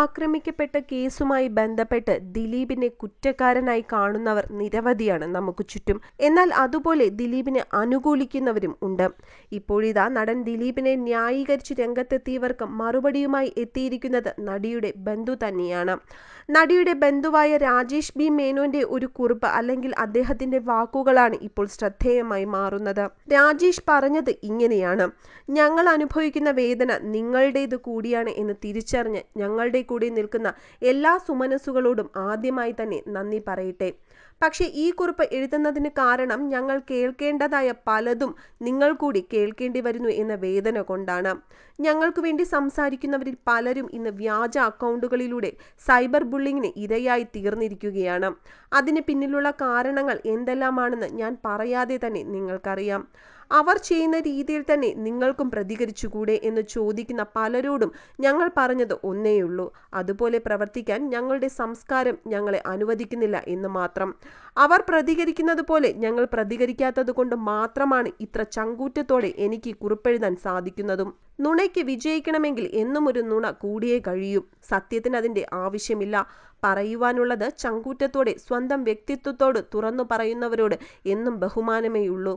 ആക്രമിക്കപ്പെട്ട കേസുമായി ബന്ധപ്പെട്ട് ദിലീപിനെ കുറ്റക്കാരനായി കാണുന്നവർ നിരവധിയാണ് നമുക്ക് ചുറ്റും എന്നാൽ അതുപോലെ ദിലീപിനെ അനുകൂലിക്കുന്നവരും ഉണ്ട് ഇപ്പോഴിതാ നടൻ ദിലീപിനെ ന്യായീകരിച്ച് രംഗത്തെത്തിയവർക്ക് മറുപടിയുമായി എത്തിയിരിക്കുന്നത് നടിയുടെ ബന്ധു തന്നെയാണ് നടിയുടെ ബന്ധുവായ രാജേഷ് ബി മേനോന്റെ ഒരു കുറിപ്പ് അല്ലെങ്കിൽ അദ്ദേഹത്തിന്റെ വാക്കുകളാണ് ഇപ്പോൾ ശ്രദ്ധേയമായി മാറുന്നത് രാജേഷ് പറഞ്ഞത് ഇങ്ങനെയാണ് ഞങ്ങൾ അനുഭവിക്കുന്ന വേദന നിങ്ങളുടേത് കൂടിയാണ് എന്ന് തിരിച്ചറിഞ്ഞ് ഞങ്ങളുടെ കൂടെ കൂടി നിൽക്കുന്ന എല്ലാ സുമനസ്സുകളോടും ആദ്യമായി തന്നെ നന്ദി പറയട്ടെ പക്ഷേ ഈ കുറിപ്പ് എഴുതുന്നതിന് കാരണം ഞങ്ങൾ കേൾക്കേണ്ടതായ പലതും നിങ്ങൾ കൂടി കേൾക്കേണ്ടി വരുന്നു എന്ന വേദന കൊണ്ടാണ് ഞങ്ങൾക്ക് വേണ്ടി സംസാരിക്കുന്നവരിൽ പലരും ഇന്ന് വ്യാജ അക്കൗണ്ടുകളിലൂടെ സൈബർ ബുള്ളിങ്ങിന് ഇരയായി തീർന്നിരിക്കുകയാണ് അതിന് പിന്നിലുള്ള കാരണങ്ങൾ എന്തെല്ലാമാണെന്ന് ഞാൻ പറയാതെ തന്നെ നിങ്ങൾക്കറിയാം അവർ ചെയ്യുന്ന രീതിയിൽ തന്നെ നിങ്ങൾക്കും പ്രതികരിച്ചുകൂടെ എന്ന് ചോദിക്കുന്ന പലരോടും ഞങ്ങൾ പറഞ്ഞത് ഒന്നേയുള്ളൂ അതുപോലെ പ്രവർത്തിക്കാൻ ഞങ്ങളുടെ സംസ്കാരം ഞങ്ങളെ അനുവദിക്കുന്നില്ല എന്ന് മാത്രം അവർ പ്രതികരിക്കുന്നത് പോലെ ഞങ്ങൾ പ്രതികരിക്കാത്തത് കൊണ്ട് മാത്രമാണ് ഇത്ര ചങ്കൂറ്റത്തോടെ എനിക്ക് കുറിപ്പെഴുതാൻ സാധിക്കുന്നതും നുണയ്ക്ക് വിജയിക്കണമെങ്കിൽ എന്നും ഒരു നുണ കൂടിയേ കഴിയൂ സത്യത്തിന് അതിൻ്റെ ആവശ്യമില്ല പറയുവാനുള്ളത് ചങ്കൂറ്റത്തോടെ സ്വന്തം വ്യക്തിത്വത്തോട് തുറന്നു പറയുന്നവരോട് എന്നും ബഹുമാനമേയുള്ളൂ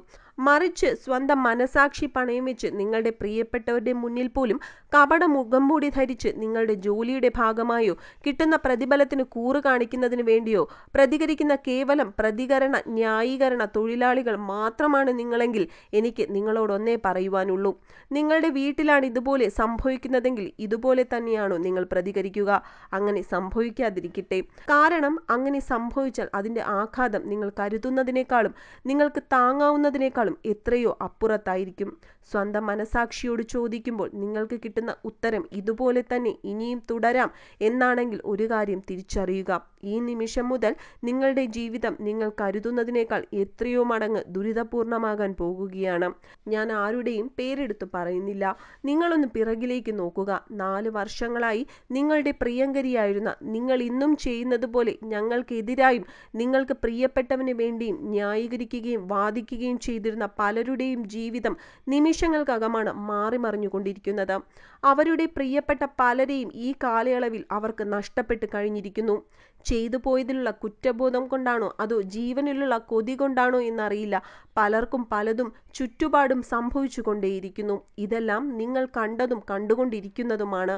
മറിച്ച് സ്വന്തം മനസാക്ഷി പണയം വെച്ച് നിങ്ങളുടെ പ്രിയപ്പെട്ടവരുടെ മുന്നിൽ പോലും കപട മുഖം മൂടി ധരിച്ച് നിങ്ങളുടെ ജോലിയുടെ ഭാഗമായോ കിട്ടുന്ന പ്രതിഫലത്തിന് കൂറ് കാണിക്കുന്നതിന് വേണ്ടിയോ പ്രതികരിക്കുന്ന കേവലം പ്രതികരണ ന്യായീകരണ തൊഴിലാളികൾ മാത്രമാണ് നിങ്ങളെങ്കിൽ എനിക്ക് നിങ്ങളോടൊന്നേ പറയുവാനുള്ളൂ നിങ്ങളുടെ വീട്ടിൽ നിങ്ങളിലാണ് ഇതുപോലെ സംഭവിക്കുന്നതെങ്കിൽ ഇതുപോലെ തന്നെയാണോ നിങ്ങൾ പ്രതികരിക്കുക അങ്ങനെ സംഭവിക്കാതിരിക്കട്ടെ കാരണം അങ്ങനെ സംഭവിച്ചാൽ അതിൻ്റെ ആഘാതം നിങ്ങൾ കരുതുന്നതിനേക്കാളും നിങ്ങൾക്ക് താങ്ങാവുന്നതിനേക്കാളും എത്രയോ അപ്പുറത്തായിരിക്കും സ്വന്തം മനസാക്ഷിയോട് ചോദിക്കുമ്പോൾ നിങ്ങൾക്ക് കിട്ടുന്ന ഉത്തരം ഇതുപോലെ തന്നെ ഇനിയും തുടരാം എന്നാണെങ്കിൽ ഒരു കാര്യം തിരിച്ചറിയുക ഈ നിമിഷം മുതൽ നിങ്ങളുടെ ജീവിതം നിങ്ങൾ കരുതുന്നതിനേക്കാൾ എത്രയോ മടങ്ങ് ദുരിതപൂർണമാകാൻ പോകുകയാണ് ഞാൻ ആരുടെയും പേരെടുത്ത് പറയുന്നില്ല നിങ്ങളൊന്ന് പിറകിലേക്ക് നോക്കുക നാല് വർഷങ്ങളായി നിങ്ങളുടെ പ്രിയങ്കരിയായിരുന്ന നിങ്ങൾ ഇന്നും ചെയ്യുന്നത് പോലെ ഞങ്ങൾക്കെതിരായും നിങ്ങൾക്ക് പ്രിയപ്പെട്ടവന് വേണ്ടിയും ന്യായീകരിക്കുകയും വാദിക്കുകയും ചെയ്തിരുന്ന പലരുടെയും ജീവിതം നിമിഷങ്ങൾക്കകമാണ് മാറിമറിഞ്ഞുകൊണ്ടിരിക്കുന്നത് അവരുടെ പ്രിയപ്പെട്ട പലരെയും ഈ കാലയളവിൽ അവർക്ക് നഷ്ടപ്പെട്ട് കഴിഞ്ഞിരിക്കുന്നു ചെയ്തു പോയതിലുള്ള കുറ്റബോധം കൊണ്ടാണോ അതോ ജീവനിലുള്ള കൊതി കൊണ്ടാണോ എന്നറിയില്ല പലർക്കും പലതും ചുറ്റുപാടും സംഭവിച്ചു കൊണ്ടേയിരിക്കുന്നു ഇതെല്ലാം നിങ്ങൾ കണ്ടതും കണ്ടുകൊണ്ടിരിക്കുന്നതുമാണ്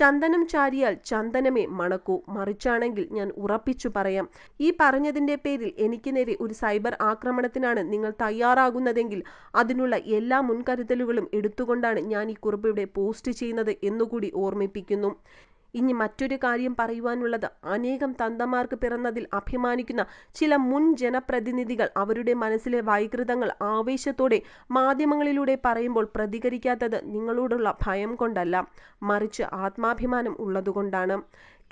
ചന്ദനം ചാരിയാൽ ചന്ദനമേ മണക്കൂ മറിച്ചാണെങ്കിൽ ഞാൻ ഉറപ്പിച്ചു പറയാം ഈ പറഞ്ഞതിന്റെ പേരിൽ എനിക്ക് നേരെ ഒരു സൈബർ ആക്രമണത്തിനാണ് നിങ്ങൾ തയ്യാറാകുന്നതെങ്കിൽ അതിനുള്ള എല്ലാ മുൻകരുതലുകളും എടുത്തുകൊണ്ടാണ് ഞാൻ ഈ കുറിപ്പ് ഇവിടെ പോസ്റ്റ് ചെയ്യുന്നത് എന്നുകൂടി ഓർമ്മിപ്പിക്കുന്നു ഇനി മറ്റൊരു കാര്യം പറയുവാനുള്ളത് അനേകം തന്തമാർക്ക് പിറന്നതിൽ അഭിമാനിക്കുന്ന ചില മുൻ ജനപ്രതിനിധികൾ അവരുടെ മനസ്സിലെ വൈകൃതങ്ങൾ ആവേശത്തോടെ മാധ്യമങ്ങളിലൂടെ പറയുമ്പോൾ പ്രതികരിക്കാത്തത് നിങ്ങളോടുള്ള ഭയം കൊണ്ടല്ല മറിച്ച് ആത്മാഭിമാനം ഉള്ളതുകൊണ്ടാണ്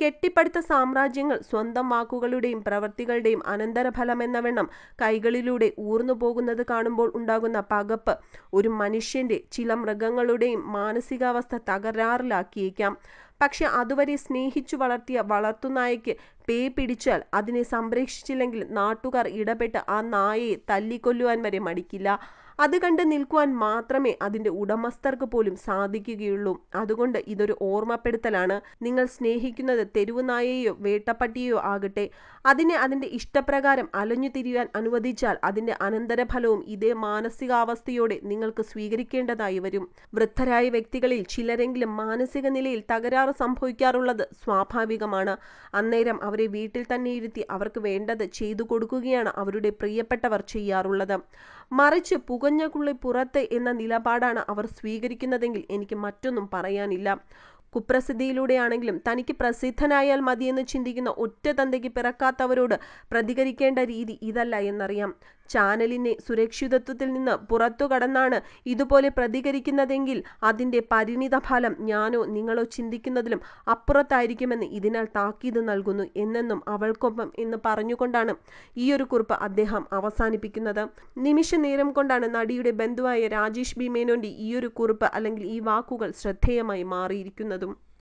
കെട്ടിപ്പടുത്ത സാമ്രാജ്യങ്ങൾ സ്വന്തം വാക്കുകളുടെയും പ്രവൃത്തികളുടെയും അനന്തരഫലമെന്നവണ്ണം കൈകളിലൂടെ ഊർന്നുപോകുന്നത് കാണുമ്പോൾ ഉണ്ടാകുന്ന പകപ്പ് ഒരു മനുഷ്യന്റെ ചില മൃഗങ്ങളുടെയും മാനസികാവസ്ഥ തകരാറിലാക്കിയേക്കാം. പക്ഷേ അതുവരെ സ്നേഹിച്ചു വളർത്തിയ വളർത്തുനായ്ക്ക് പേ പിടിച്ചാൽ അതിനെ സംരക്ഷിച്ചില്ലെങ്കിൽ നാട്ടുകാർ ഇടപെട്ട് ആ നായയെ തല്ലിക്കൊല്ലുവാൻ വരെ മടിക്കില്ല അത് കണ്ട് നിൽക്കുവാൻ മാത്രമേ അതിൻ്റെ ഉടമസ്ഥർക്ക് പോലും സാധിക്കുകയുള്ളൂ അതുകൊണ്ട് ഇതൊരു ഓർമ്മപ്പെടുത്തലാണ് നിങ്ങൾ സ്നേഹിക്കുന്നത് തെരുവ് നായയെയോ വേട്ടപ്പട്ടിയോ ആകട്ടെ അതിനെ അതിൻ്റെ ഇഷ്ടപ്രകാരം അലഞ്ഞു തിരിയാൻ അനുവദിച്ചാൽ അതിൻ്റെ അനന്തരഫലവും ഇതേ മാനസികാവസ്ഥയോടെ നിങ്ങൾക്ക് സ്വീകരിക്കേണ്ടതായി വരും വൃദ്ധരായ വ്യക്തികളിൽ ചിലരെങ്കിലും മാനസിക നിലയിൽ തകരാറ് സംഭവിക്കാറുള്ളത് സ്വാഭാവികമാണ് അന്നേരം അവരെ വീട്ടിൽ തന്നെ ഇരുത്തി അവർക്ക് വേണ്ടത് ചെയ്തു കൊടുക്കുകയാണ് അവരുടെ പ്രിയപ്പെട്ടവർ ചെയ്യാറുള്ളത് മറിച്ച് പുകഞ്ഞ കുള്ളി പുറത്ത് എന്ന നിലപാടാണ് അവർ സ്വീകരിക്കുന്നതെങ്കിൽ എനിക്ക് മറ്റൊന്നും പറയാനില്ല കുപ്രസിദ്ധിയിലൂടെയാണെങ്കിലും തനിക്ക് പ്രസിദ്ധനായാൽ മതിയെന്ന് ചിന്തിക്കുന്ന ഒറ്റ തന്തയ്ക്ക് പിറക്കാത്തവരോട് പ്രതികരിക്കേണ്ട രീതി ഇതല്ല എന്നറിയാം ചാനലിനെ സുരക്ഷിതത്വത്തിൽ നിന്ന് പുറത്തുകടന്നാണ് ഇതുപോലെ പ്രതികരിക്കുന്നതെങ്കിൽ അതിന്റെ പരിണിതഫലം ഞാനോ നിങ്ങളോ ചിന്തിക്കുന്നതിലും അപ്പുറത്തായിരിക്കുമെന്ന് ഇതിനാൽ താക്കീത് നൽകുന്നു എന്നെന്നും അവൾക്കൊപ്പം എന്ന് പറഞ്ഞുകൊണ്ടാണ് ഈയൊരു കുറിപ്പ് അദ്ദേഹം അവസാനിപ്പിക്കുന്നത് നിമിഷനേരം കൊണ്ടാണ് നടിയുടെ ബന്ധുവായ രാജേഷ് ബി മേനോന്റെ ഈയൊരു കുറിപ്പ് അല്ലെങ്കിൽ ഈ വാക്കുകൾ ശ്രദ്ധേയമായി മാറിയിരിക്കുന്നതും